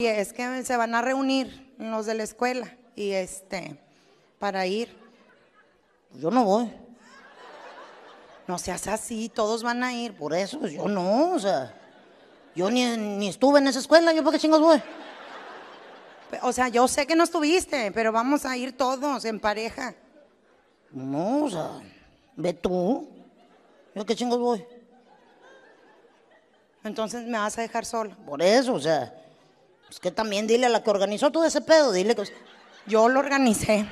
Y es que se van a reunir los de la escuela y este para ir. Yo no voy. No seas así, todos van a ir, por eso yo no, o sea, yo ni, estuve en esa escuela, yo para qué chingos voy. O sea, yo sé que no estuviste, pero vamos a ir todos en pareja. No, o sea, ve tú. Yo qué chingos voy. Entonces me vas a dejar sola. Por eso, o sea, pues que también dile a la que organizó todo ese pedo, dile que yo lo organicé.